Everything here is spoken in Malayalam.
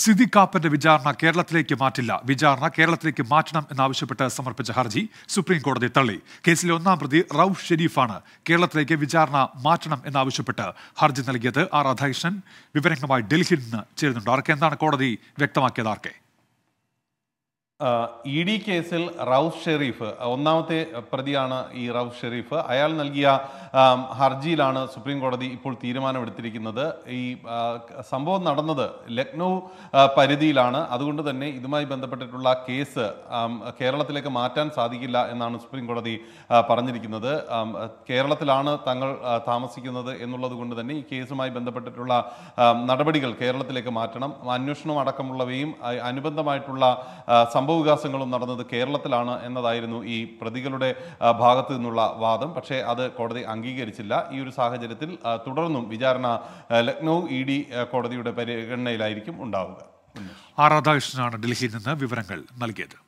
സ്ഥിതി കാപ്പന്റെ വിചാരണ കേരളത്തിലേക്ക് മാറ്റില്ല വിചാരണ കേരളത്തിലേക്ക് മാറ്റണം എന്നാവശ്യപ്പെട്ട് സമർപ്പിച്ച ഹർജി സുപ്രീം കോടതി തള്ളി കേസിലെ ഒന്നാം പ്രതി റൌഫ് ഷെരീഫാണ് കേരളത്തിലേക്ക് വിചാരണ മാറ്റണം എന്നാവശ്യപ്പെട്ട് ഹർജി നൽകിയത് ആർ രാധാകൃഷ്ണൻ വിവരങ്ങളുമായി ഡൽഹിയിൽ നിന്ന് ചേരുന്നുണ്ട് ആർക്ക് എന്താണ് കോടതി വ്യക്തമാക്കിയത് ആർക്കെ ഇ ഡി കേസിൽ റൌഫ് ഷെരീഫ് ഒന്നാമത്തെ പ്രതിയാണ് ഈ റൌഫ് ഷെരീഫ് അയാൾ നൽകിയ ഹർജിയിലാണ് സുപ്രീം കോടതി ഇപ്പോൾ തീരുമാനമെടുത്തിരിക്കുന്നത് ഈ സംഭവം നടന്നത് ലക്നൗ പരിധിയിലാണ് അതുകൊണ്ട് തന്നെ ഇതുമായി ബന്ധപ്പെട്ടിട്ടുള്ള കേസ് കേരളത്തിലേക്ക് മാറ്റാൻ സാധിക്കില്ല എന്നാണ് സുപ്രീം കോടതി പറഞ്ഞിരിക്കുന്നത് കേരളത്തിലാണ് തങ്ങൾ താമസിക്കുന്നത് എന്നുള്ളത് കൊണ്ട് തന്നെ ഈ കേസുമായി ബന്ധപ്പെട്ടിട്ടുള്ള നടപടികൾ കേരളത്തിലേക്ക് മാറ്റണം അന്വേഷണം അടക്കമുള്ളവയും അനുബന്ധമായിട്ടുള്ള സംഭവം സംഭവവികാസങ്ങളും നടന്നത് കേരളത്തിലാണ് എന്നതായിരുന്നു ഈ പ്രതികളുടെ ഭാഗത്തു നിന്നുള്ള വാദം പക്ഷേ അത് കോടതി അംഗീകരിച്ചില്ല ഈ ഒരു സാഹചര്യത്തിൽ തുടർന്നും വിചാരണ ലക്നൗ ഇ ഡി കോടതിയുടെ പരിഗണനയിലായിരിക്കും ഉണ്ടാവുക ആർ രാധാകൃഷ്ണനാണ് ഡൽഹിയിൽ നിന്ന് വിവരങ്ങൾ നൽകിയത്